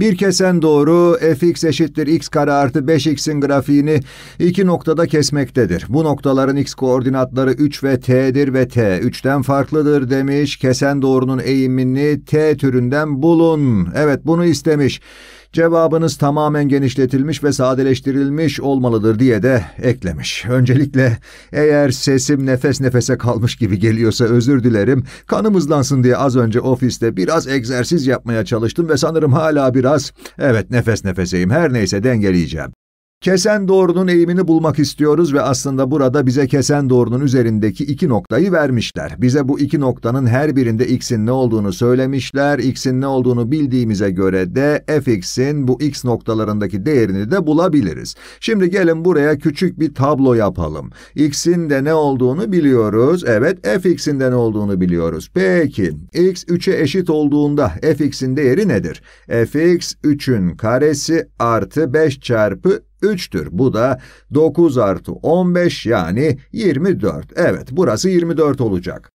Bir kesen doğru fx eşittir x kare artı 5x'in grafiğini iki noktada kesmektedir. Bu noktaların x koordinatları 3 ve t'dir ve t 3'ten farklıdır demiş. Kesen doğrunun eğimini t türünden bulun. Evet bunu istemiş. Cevabınız tamamen genişletilmiş ve sadeleştirilmiş olmalıdır diye de eklemiş. Öncelikle eğer sesim nefes nefese kalmış gibi geliyorsa özür dilerim. Kanımızlansın diye az önce ofiste biraz egzersiz yapmaya çalıştım ve sanırım hala biraz evet nefes nefeseyim her neyse dengeleyeceğim. Kesen doğrunun eğimini bulmak istiyoruz ve aslında burada bize kesen doğrunun üzerindeki iki noktayı vermişler. Bize bu iki noktanın her birinde x'in ne olduğunu söylemişler. x'in ne olduğunu bildiğimize göre de fx'in bu x noktalarındaki değerini de bulabiliriz. Şimdi gelin buraya küçük bir tablo yapalım. x'in de ne olduğunu biliyoruz. Evet, fx'in de ne olduğunu biliyoruz. Peki, x 3'e eşit olduğunda fx'in değeri nedir? fx 3'ün karesi artı 5 çarpı 3'tür. Bu da 9 artı 15 yani 24. Evet burası 24 olacak.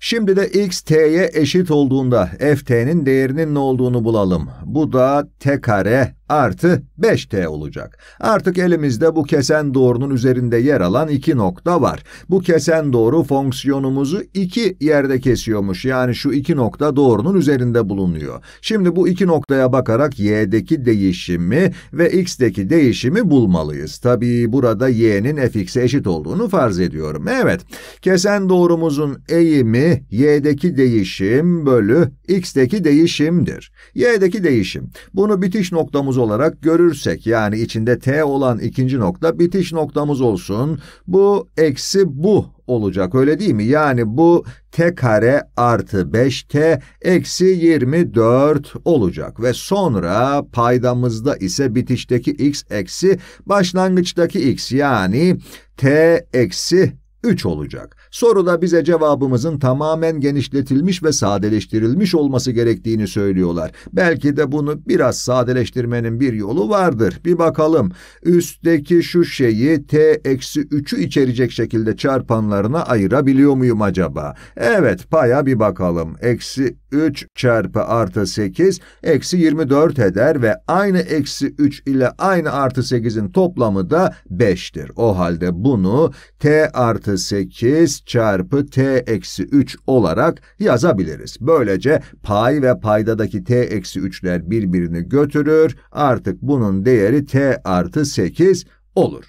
Şimdi de x t'ye eşit olduğunda f t'nin değerinin ne olduğunu bulalım. Bu da t kare artı 5t olacak. Artık elimizde bu kesen doğrunun üzerinde yer alan iki nokta var. Bu kesen doğru fonksiyonumuzu iki yerde kesiyormuş. Yani şu iki nokta doğrunun üzerinde bulunuyor. Şimdi bu iki noktaya bakarak y'deki değişimi ve x'deki değişimi bulmalıyız. Tabii burada y'nin fx'e eşit olduğunu farz ediyorum. Evet, kesen doğrumuzun eğimi y'deki değişim bölü x'deki değişimdir. y'deki değişim. Bunu bitiş noktamız olarak görürsek yani içinde t olan ikinci nokta bitiş noktamız olsun. Bu eksi bu olacak öyle değil mi? Yani bu t kare artı 5t eksi 24 olacak ve sonra paydamızda ise bitişteki x eksi başlangıçtaki x yani t eksi 3 olacak. Soruda bize cevabımızın tamamen genişletilmiş ve sadeleştirilmiş olması gerektiğini söylüyorlar. Belki de bunu biraz sadeleştirmenin bir yolu vardır. Bir bakalım. Üstteki şu şeyi t-3'ü içerecek şekilde çarpanlarına ayırabiliyor muyum acaba? Evet paya bir bakalım. Eksi 3 çarpı artı 8 eksi 24 eder ve aynı eksi 3 ile aynı artı 8'in toplamı da 5'tir. O halde bunu t artı 8 çarpı t eksi 3 olarak yazabiliriz. Böylece pay ve paydadaki t eksi 3'ler birbirini götürür. Artık bunun değeri t artı 8 olur.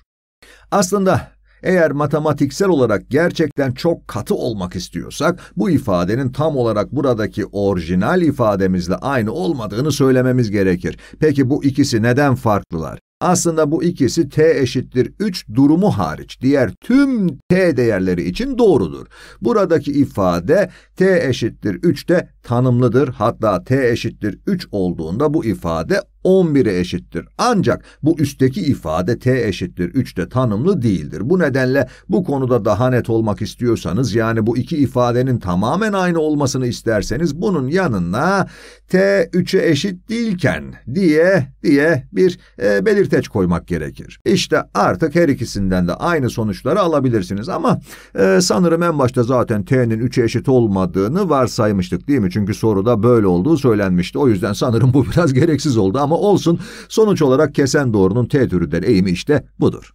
Aslında eğer matematiksel olarak gerçekten çok katı olmak istiyorsak, bu ifadenin tam olarak buradaki orijinal ifademizle aynı olmadığını söylememiz gerekir. Peki bu ikisi neden farklılar? Aslında bu ikisi t eşittir 3 durumu hariç diğer tüm t değerleri için doğrudur. Buradaki ifade t eşittir 3 de tanımlıdır. Hatta t eşittir 3 olduğunda bu ifade 11'e eşittir. Ancak bu üstteki ifade t eşittir 3 de tanımlı değildir. Bu nedenle bu konuda daha net olmak istiyorsanız yani bu iki ifadenin tamamen aynı olmasını isterseniz bunun yanına t 3'e eşit değilken diye diye bir e, belirteç koymak gerekir. İşte artık her ikisinden de aynı sonuçları alabilirsiniz ama e, sanırım en başta zaten t'nin 3'e eşit olmadığını varsaymıştık değil mi? Çünkü soruda böyle olduğu söylenmişti. O yüzden sanırım bu biraz gereksiz oldu ama olsun sonuç olarak kesen doğrunun T türünden eğimi işte budur.